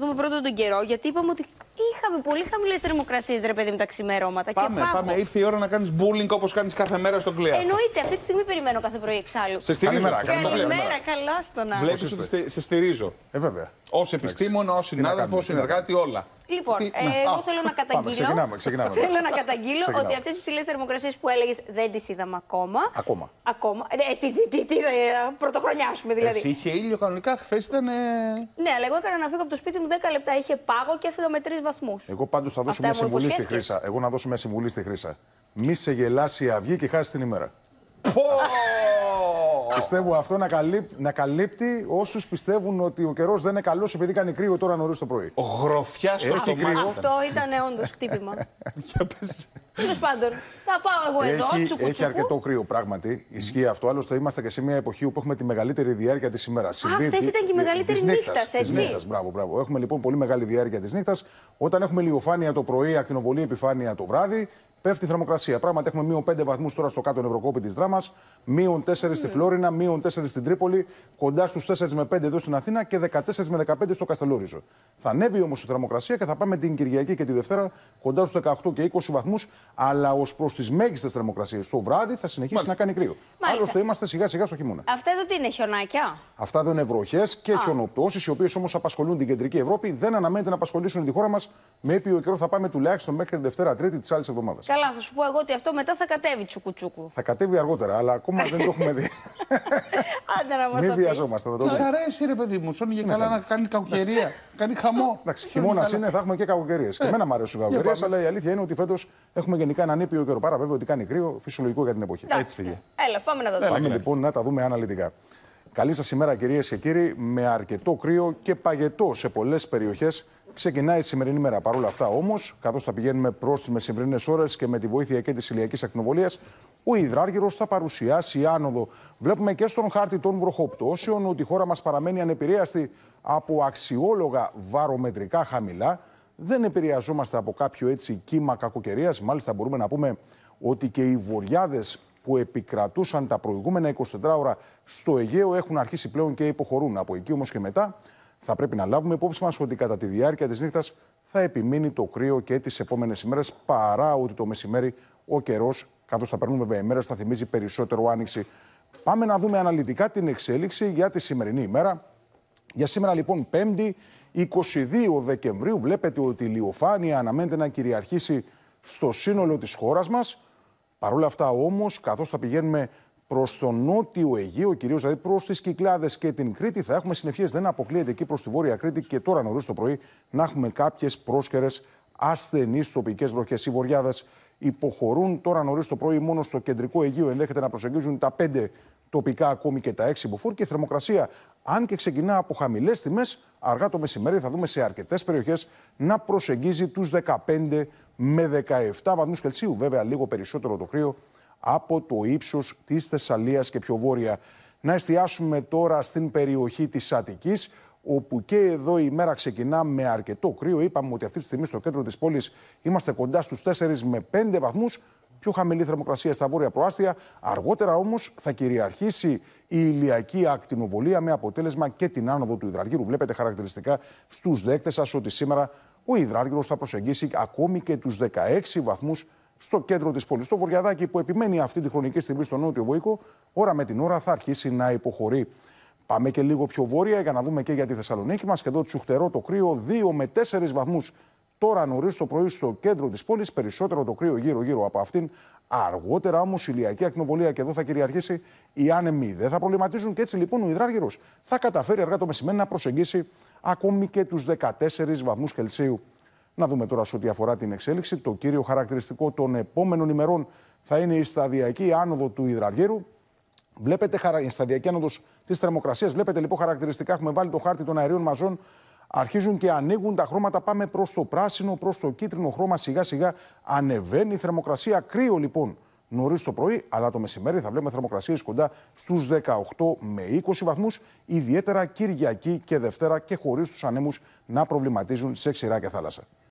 θα δούμε πρώτα τον καιρό, γιατί είπαμε ότι είχαμε πολύ χαμηλές θερμοκρασίες, ρε παιδί με τα ξημερώματα. Πάμε, και πάμε. Ήρθε η ώρα να κάνεις μπούλινγκ όπως κάνεις κάθε μέρα στον κλειά. Εννοείται, αυτή τη στιγμή περιμένω κάθε πρωί εξάλλου. Σε στηρίζω. Καλημέρα, καλά στο να. Βλέπεις ότι σε στηρίζω. Ε, βέβαια. Ως επιστήμονα, ως συνάδελφο, συνεργάτη, όλα. Λοιπόν, ε, εγώ θέλω να καταγγείλω. Ξεκινάμε, ξεκινάμε. Θέλω να καταγγείλω ότι αυτές τις ψηλές θερμοκρασίες που έλεγες δεν τις είδαμε ακόμα. Ακόμα. ακόμα. Ε, τι, τι, τι, τι ε, πρωτοχρονιάσουμε δηλαδή. Εσύ είχε ήλιο κανονικά, χθες ήταν. Ναι, αλλά εγώ έκανα να φύγω από το σπίτι μου 10 λεπτά. Είχε πάγο και έφυγα με τρεις βαθμούς. Εγώ πάντως θα δώσω μια συμβουλή στη Χρήσα. Εγώ να δώσω μια συμβουλή στη Χρήσα. Μη σε γελάσει η αυγή και χάσεις την ημέρα. Πω! Πιστεύω αυτό να, καλύπ, να καλύπτει όσους πιστεύουν ότι ο καιρός δεν είναι καλός επειδή κάνει κρύο τώρα νωρίς το πρωί. Γροθιά στο Έχει κρύο. Αυτό ήταν όντως χτύπημα. Τέλος πάντων, θα πάω εγώ εδώ. Έχει, τσουκου, έχει αρκετό κρύο, πράγματι. Ισχύει αυτό. Άλλωστε, είμαστε και σε μια εποχή που έχουμε τη μεγαλύτερη διάρκεια της ημέρας. Αυτέ ήταν και η ε, μεγαλύτερη νύχτα, έτσι. Νύχτας, μπράβο, μπράβο. Έχουμε λοιπόν πολύ μεγάλη διάρκεια της νύχτας. Όταν έχουμε λιοφάνεια το πρωί, ακτινοβολή επιφάνεια το βράδυ, πέφτει η θερμοκρασία. Πράγματι, έχουμε μείον 5 βαθμούς τώρα στο κάτω νευροκόπη της δράμας, μείον 4 στη ναι. Φλόρινα, μείον 4 στην Τρίπολη, κοντά στους 4 με 5 εδώ στην Αθήνα και 14 με 15 στο Καστελόριζο. Θα ανέβει όμως η θερμοκρασία και θα πάμε την Κυριακή και τη Δευτέρα κοντά στους 18 και 20 βαθμούς, αλλά ως προς τις μέγιστες θερμοκρασίες. Το βράδυ θα συνεχίσει να κάνει κρύο. Μάλιστα. Άλλωστε, είμαστε σιγά σιγά στο χειμώνα. Αυτά εδώ τι είναι, χιονάκια. Αυτά εδώ είναι βροχές και χιονοπτώσεις, οι οποίες όμως απασχολούν την κεντρική Ευρώπη. Δεν αναμένεται να απασχολήσουν τη χώρα μας με ήπιο καιρό θα πάμε τουλάχιστον μέχρι την Δευτέρα Τρίτη της άλλης εβδομάδας. Καλά, θα σου πω εγώ ότι αυτό μετά θα κατέβει τσουκουτσούκου. Θα κατέβει αργότερα, αλλά ακόμα δεν το έχουμε δει. Άντε να μας Μην βιαζόμαστε. Τη αρέσει, ρε παιδί μου, σώνει για ναι, καλά να κάνει κακοκαιρία. κάνει χαμό. Εντάξει, χειμώνα είναι, θα έχουμε και κακοκαιρίες. Και ε, εμένα μου αρέσουν κακοκαιρίε, αλλά η αλήθεια είναι ότι φέτος έχουμε γενικά έναν ήπιο καιρό. Πάρα βέβαια ότι κάνει κρύο, φυσιολογικό για την εποχή. Έτσι φύγε. Ε, έλα, πάμε να τα δούμε. Πάμε λοιπόν να τα δούμε αναλυτικά. Καλή σας ημέρα, κυρίες και κύριοι, με αρκετό κρύο και παγετό σε πολλές περιοχές Ξεκινάει η σημερινή μέρα. Παρ' όλα αυτά όμως, καθώς θα πηγαίνουμε προς τις μεσημβρινές ώρες και με τη βοήθεια και της ηλιακής ακτινοβολία, ο υδράργυρο θα παρουσιάσει άνοδο. Βλέπουμε και στον χάρτη των βροχοπτώσεων ότι η χώρα μας παραμένει ανεπηρέαστη από αξιόλογα βαρομετρικά χαμηλά. Δεν επηρεαζόμαστε από κάποιο έτσι κύμα κακοκαιρίας. Μάλιστα, μπορούμε να πούμε ότι και οι βορειάδε που επικρατούσαν τα προηγούμενα 24 ώρα στο Αιγαίο έχουν αρχίσει πλέον και υποχωρούν. Από εκεί όμως και μετά θα πρέπει να λάβουμε υπόψη μας ότι κατά τη διάρκεια της νύχτας θα επιμείνει το κρύο και τις επόμενες ημέρες, παρά ότι το μεσημέρι ο καιρός, καθώς θα περνούμε βέβαια ημέρε, θα θυμίζει περισσότερο άνοιξη. Πάμε να δούμε αναλυτικά την εξέλιξη για τη σημερινή ημέρα. Για σήμερα λοιπόν 5η 22 Δεκεμβρίου βλέπετε ότι η ηλιοφάνεια η λιοφανεια αναμενεται να κυριαρχήσει στο σύνολο της χώρας μας. Παρ' όλα αυτά όμως, καθώς θα πηγαίνουμε προς το νότιο Αιγαίο, κυρίως δηλαδή προς τις Κυκλάδες και την Κρήτη. Θα έχουμε συνεχίε, δεν αποκλείεται εκεί προς τη Βόρεια Κρήτη και τώρα νωρίς το πρωί να έχουμε κάποιες πρόσκαιρες ασθενείς τοπικές βροχές. Οι βορειάδε υποχωρούν τώρα νωρίς το πρωί μόνο στο κεντρικό Αιγαίο. Ενδέχεται να προσεγγίζουν τα 5 τοπικά ακόμη και τα 6 μποφόρ και η θερμοκρασία, αν και ξεκινά από χαμηλές τιμές, αργά το μεσημέρι θα δούμε σε αρκετές περιοχές να προσεγγίζει τους 15 με 17 βαθμούς Κελσίου. Βέβαια, λίγο περισσότερο το κρύο από το ύψος της Θεσσαλίας και πιο βόρεια. Να εστιάσουμε τώρα στην περιοχή της Αττικής, όπου και εδώ η μέρα ξεκινά με αρκετό κρύο. Είπαμε ότι αυτή τη στιγμή στο κέντρο της πόλης είμαστε κοντά στους 4 με 5 βαθμούς, πιο χαμηλή θερμοκρασία στα βόρεια προάστια. Αργότερα όμως θα κυριαρχήσει η ηλιακή ακτινοβολία με αποτέλεσμα και την άνοδο του υδραργύρου. Βλέπετε χαρακτηριστικά στους δέκτες σας ότι σήμερα ο υδράργυρος θα προσεγγίσει ακόμη και τους 16 βαθμούς στο κέντρο της πόλης, στο Βοριαδάκι, που επιμένει αυτή τη χρονική στιγμή στο Νότιο Βοήκο, ώρα με την ώρα θα αρχίσει να υποχωρεί. Πάμε και λίγο πιο βόρεια για να δούμε και για τη Θεσσαλονίκη μας. Και εδώ τσουχτερό το κρύο, 2 με 4 βαθμούς τώρα νωρίς το πρωί στο κέντρο της πόλης, περισσότερο το κρύο γύρω-γύρω από αυτήν. Αργότερα όμως ηλιακή ακνοβολία και εδώ θα κυριαρχήσει οι άνεμοι. Δεν θα προβληματίζουν και έτσι λοιπόν ο υδράργυρος θα καταφέρει αργά το μεσημέρι να προσεγγίσει ακόμη και τους 14 βαθμούς Κελσίου. Να δούμε τώρα σε ό,τι αφορά την εξέλιξη. Το κύριο χαρακτηριστικό των επόμενων ημερών θα είναι η σταδιακή άνοδο του υδραργύρου. Βλέπετε η σταδιακή άνοδος της θερμοκρασίας. Βλέπετε λοιπόν χαρακτηριστικά. Έχουμε βάλει το χάρτη των αερίων μαζών. Αρχίζουν και ανοίγουν τα χρώματα. Πάμε προς το πράσινο, προς το κίτρινο χρώμα. Σιγά σιγά ανεβαίνει η θερμοκρασία. Κρύο λοιπόν νωρίς το πρωί, αλλά το μεσημέρι θα βλέπουμε θερμοκρασίες κοντά στους 18 με 20 βαθμούς, ιδιαίτερα Κυριακή και Δευτέρα και χωρίς τους ανέμους να προβληματίζουν σε ξηρά και θάλασσα.